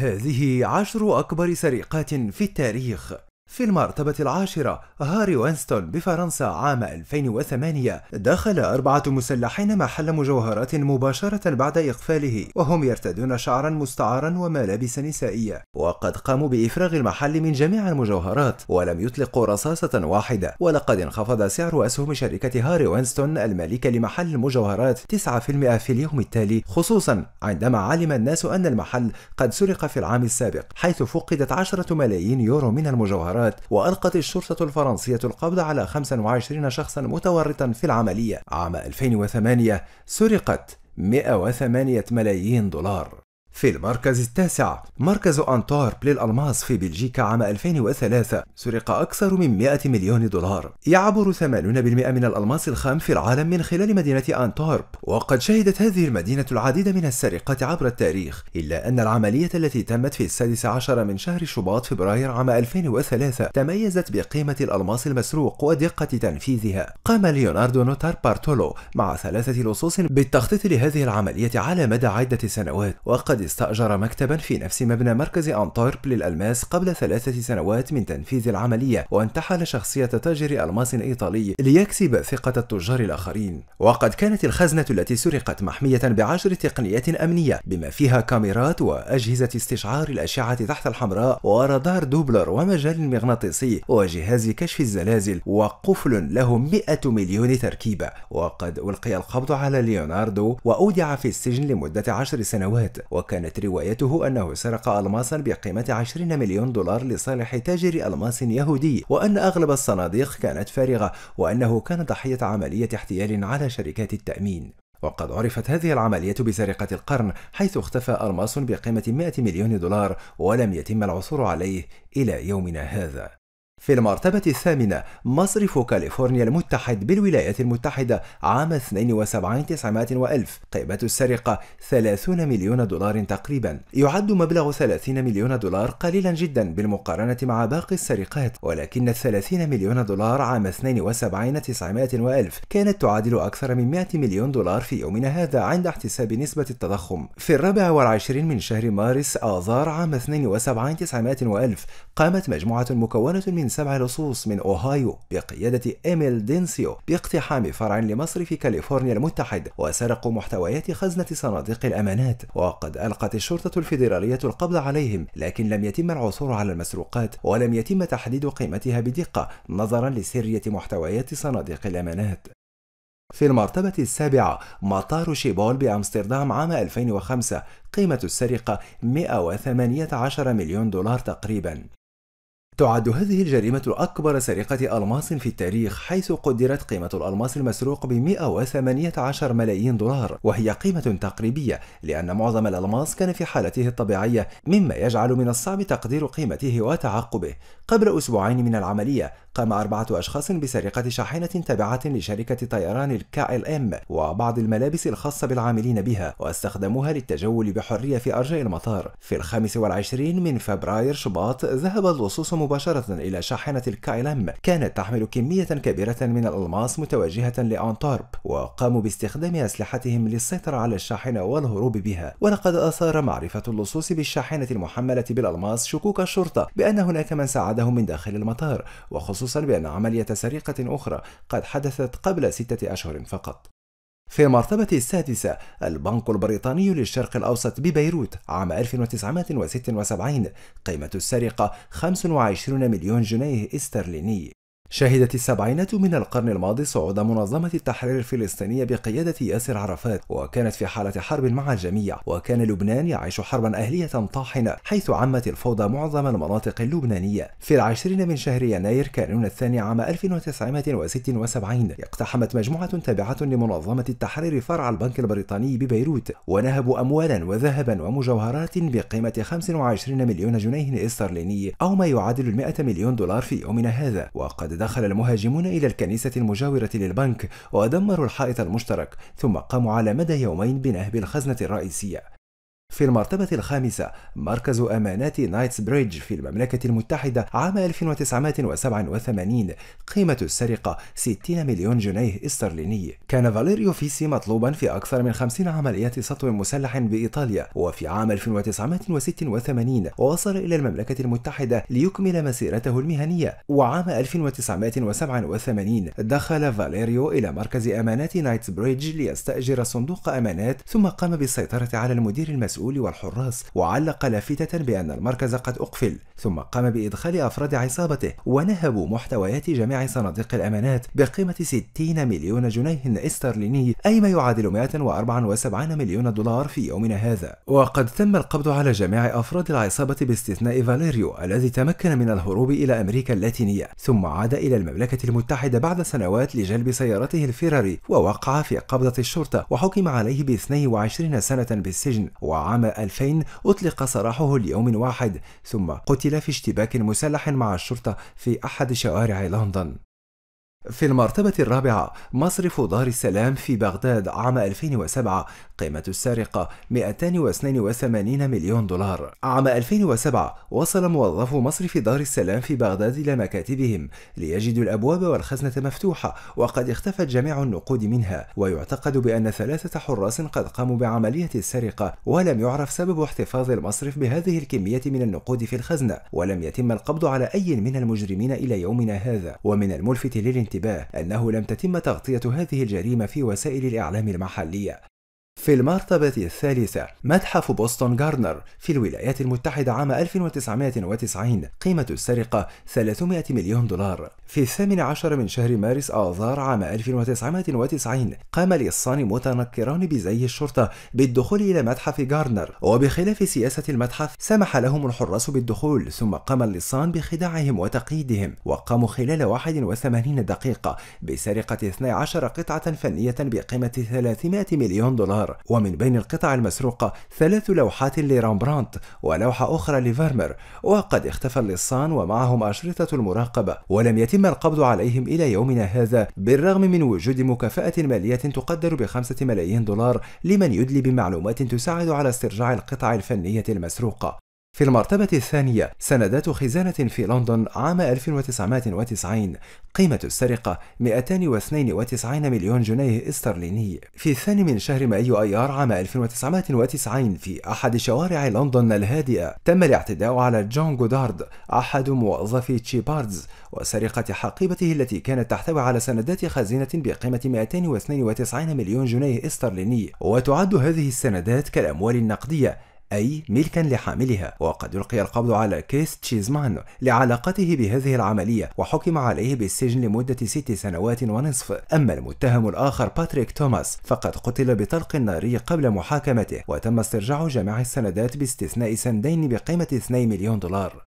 هذه عشر أكبر سرقات في التاريخ في المرتبة العاشرة هاري وينستون بفرنسا عام 2008 دخل أربعة مسلحين محل مجوهرات مباشرة بعد إقفاله وهم يرتدون شعرا مستعارا وملابس نسائية وقد قاموا بإفراغ المحل من جميع المجوهرات ولم يطلقوا رصاصة واحدة ولقد انخفض سعر أسهم شركة هاري وينستون المالكة لمحل المجوهرات 9% في اليوم التالي خصوصا عندما علم الناس أن المحل قد سرق في العام السابق حيث فقدت 10 ملايين يورو من المجوهرات السيارات وألقت الشرطة الفرنسية القبض على 25 شخصا متورطا في العملية عام 2008 سرقت 108 ملايين دولار في المركز التاسع مركز أنتار للألماس في بلجيكا عام 2003 سرق أكثر من 100 مليون دولار يعبر 80% من الألماس الخام في العالم من خلال مدينة أنتارب وقد شهدت هذه المدينة العديد من السرقات عبر التاريخ إلا أن العملية التي تمت في السادس عشر من شهر شباط فبراير عام 2003 تميزت بقيمة الألماس المسروق ودقة تنفيذها قام ليوناردو نوتار بارتولو مع ثلاثة لصوص بالتخطيط لهذه العملية على مدى عدة سنوات وقد وقد استأجر مكتبا في نفس مبنى مركز أنطارب للألماس قبل ثلاثة سنوات من تنفيذ العملية وانتحل شخصية تاجر ألماس إيطالي ليكسب ثقة التجار الآخرين وقد كانت الخزنة التي سرقت محمية بعشر تقنيات أمنية بما فيها كاميرات وأجهزة استشعار الأشعة تحت الحمراء ورادار دوبلر ومجال مغناطيسي وجهاز كشف الزلازل وقفل له 100 مليون تركيبة وقد ألقي القبض على ليوناردو وأودع في السجن لمدة عشر سنوات وك وكانت روايته أنه سرق ألماسا بقيمة 20 مليون دولار لصالح تاجر ألماس يهودي وأن أغلب الصناديق كانت فارغة وأنه كان ضحية عملية احتيال على شركات التأمين وقد عرفت هذه العملية بسرقة القرن حيث اختفى ألماس بقيمة 100 مليون دولار ولم يتم العثور عليه إلى يومنا هذا في المرتبة الثامنة مصرف كاليفورنيا المتحد بالولايات المتحدة عام 72 900 وألف قيمة السرقة 30 مليون دولار تقريبا يعد مبلغ 30 مليون دولار قليلا جدا بالمقارنة مع باقي السرقات ولكن ال 30 مليون دولار عام 72 900 وألف كانت تعادل أكثر من 100 مليون دولار في يومنا هذا عند احتساب نسبة التضخم في الرابع والعشرين من شهر مارس آذار عام 72 900 وألف قامت مجموعة مكونة من سبع لصوص من أوهايو بقيادة إيميل دينسيو باقتحام فرع لمصر في كاليفورنيا المتحد وسرقوا محتويات خزنة صناديق الأمانات وقد ألقت الشرطة الفيدرالية القبض عليهم لكن لم يتم العثور على المسروقات ولم يتم تحديد قيمتها بدقة نظرا لسرية محتويات صناديق الأمانات في المرتبة السابعة مطار شيبول بأمستردام عام 2005 قيمة السرقة 118 مليون دولار تقريبا تعد هذه الجريمة أكبر سرقة ألماس في التاريخ حيث قدرت قيمة الألماس المسروق ب 118 ملايين دولار وهي قيمة تقريبية لأن معظم الألماس كان في حالته الطبيعية مما يجعل من الصعب تقدير قيمته وتعقبه قبل أسبوعين من العملية قام أربعة أشخاص بسرقة شاحنة تابعة لشركة طيران الكا ال ام وبعض الملابس الخاصة بالعاملين بها واستخدموها للتجول بحرية في أرجاء المطار في الخامس والعشرين من فبراير شباط ذهب اللصوص مباشرة إلى شاحنة الكايلم كانت تحمل كمية كبيرة من الألماس متوجهة لأنتارب وقاموا باستخدام أسلحتهم للسيطرة على الشاحنة والهروب بها ولقد أثار معرفة اللصوص بالشاحنة المحملة بالألماس شكوك الشرطة بأن هناك من ساعدهم من داخل المطار وخصوصا بأن عملية سرقة أخرى قد حدثت قبل ستة أشهر فقط في المرتبة السادسة البنك البريطاني للشرق الأوسط ببيروت عام 1976 قيمة السرقة 25 مليون جنيه استرليني شهدت السبعينات من القرن الماضي صعود منظمة التحرير الفلسطينية بقيادة ياسر عرفات وكانت في حالة حرب مع الجميع وكان لبنان يعيش حربا أهلية طاحنة حيث عمت الفوضى معظم المناطق اللبنانية في العشرين من شهر يناير كانون الثاني عام 1976 اقتحمت مجموعة تابعة لمنظمة التحرير فرع البنك البريطاني ببيروت ونهبوا أموالا وذهبا ومجوهرات بقيمة 25 مليون جنيه استرليني أو ما يعادل 100 مليون دولار في يومنا هذا وقد دخل المهاجمون إلى الكنيسة المجاورة للبنك ودمروا الحائط المشترك ثم قاموا على مدى يومين بنهب الخزنة الرئيسية في المرتبة الخامسة مركز أمانات نايتس بريدج في المملكة المتحدة عام 1987 قيمة السرقة 60 مليون جنيه استرليني كان فاليريو فيسي مطلوبا في أكثر من 50 عمليات سطو مسلح بإيطاليا وفي عام 1986 وصل إلى المملكة المتحدة ليكمل مسيرته المهنية وعام 1987 دخل فاليريو إلى مركز أمانات نايتس بريدج ليستأجر صندوق أمانات ثم قام بالسيطرة على المدير المسؤول المسؤول والحراس وعلق لافتة بأن المركز قد أقفل ثم قام بإدخال أفراد عصابته ونهبوا محتويات جميع صناديق الأمانات بقيمة 60 مليون جنيه استرليني أي ما يعادل 174 مليون دولار في يومنا هذا وقد تم القبض على جميع أفراد العصابة باستثناء فاليريو الذي تمكن من الهروب إلى أمريكا اللاتينية ثم عاد إلى المملكة المتحدة بعد سنوات لجلب سيارته الفيراري ووقع في قبضة الشرطة وحكم عليه ب 22 سنة بالسجن وعاد عام 2000 أطلق سراحه ليوم واحد ثم قتل في اشتباك مسلح مع الشرطة في أحد شوارع لندن في المرتبة الرابعة مصرف دار السلام في بغداد عام 2007 قيمة السرقة 282 مليون دولار عام 2007 وصل موظفو مصرف دار السلام في بغداد إلى مكاتبهم ليجدوا الأبواب والخزنة مفتوحة وقد اختفت جميع النقود منها ويعتقد بأن ثلاثة حراس قد قاموا بعملية السرقة ولم يعرف سبب احتفاظ المصرف بهذه الكمية من النقود في الخزنة ولم يتم القبض على أي من المجرمين إلى يومنا هذا ومن الملفت للانتباه الانتباه أنه لم تتم تغطية هذه الجريمة في وسائل الإعلام المحلية في المرتبة الثالثة متحف بوسطن جارنر في الولايات المتحدة عام 1990 قيمة السرقة 300 مليون دولار في الثامن عشر من شهر مارس آذار عام 1990 قام لصان متنكران بزي الشرطة بالدخول إلى متحف جارنر وبخلاف سياسة المتحف سمح لهم الحراس بالدخول ثم قام اللصان بخداعهم وتقييدهم وقاموا خلال 81 دقيقة بسرقة 12 قطعة فنية بقيمة 300 مليون دولار دولار ومن بين القطع المسروقة ثلاث لوحات لرامبرانت ولوحة أخرى لفيرمر وقد اختفى اللصان ومعهم أشرطة المراقبة ولم يتم القبض عليهم إلى يومنا هذا بالرغم من وجود مكافأة مالية تقدر بخمسة ملايين دولار لمن يدلي بمعلومات تساعد على استرجاع القطع الفنية المسروقة في المرتبة الثانية سندات خزانة في لندن عام 1990 قيمة السرقة 292 مليون جنيه استرليني في الثاني من شهر مايو ايار عام 1990 في أحد شوارع لندن الهادئة تم الاعتداء على جون جودارد أحد موظفي تشيباردز وسرقة حقيبته التي كانت تحتوي على سندات خزينة بقيمة 292 مليون جنيه استرليني وتعد هذه السندات كالأموال النقدية أي ملكا لحاملها وقد يلقي القبض على كيس تشيزمان لعلاقته بهذه العملية وحكم عليه بالسجن لمدة ست سنوات ونصف أما المتهم الآخر باتريك توماس فقد قتل بطلق ناري قبل محاكمته وتم استرجاع جميع السندات باستثناء سندين بقيمة 2 مليون دولار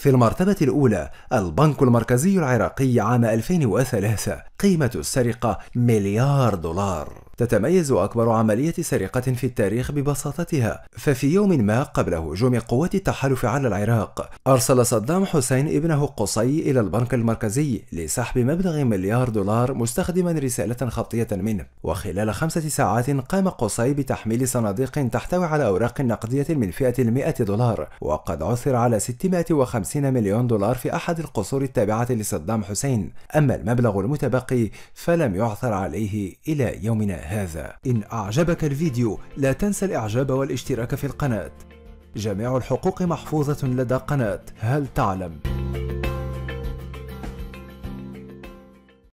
في المرتبة الأولى البنك المركزي العراقي عام 2003 قيمة السرقة مليار دولار تتميز أكبر عملية سرقة في التاريخ ببساطتها ففي يوم ما قبل هجوم قوات التحالف على العراق أرسل صدام حسين ابنه قصي إلى البنك المركزي لسحب مبلغ مليار دولار مستخدما رسالة خطية منه وخلال خمسة ساعات قام قصي بتحميل صناديق تحتوي على أوراق نقدية من فئة المئة دولار وقد عثر على 650 مليون دولار في أحد القصور التابعة لصدام حسين أما المبلغ المتبقي فلم يعثر عليه إلى يومنا هذا إن أعجبك الفيديو لا تنسى الإعجاب والاشتراك في القناة جميع الحقوق محفوظة لدى قناة هل تعلم؟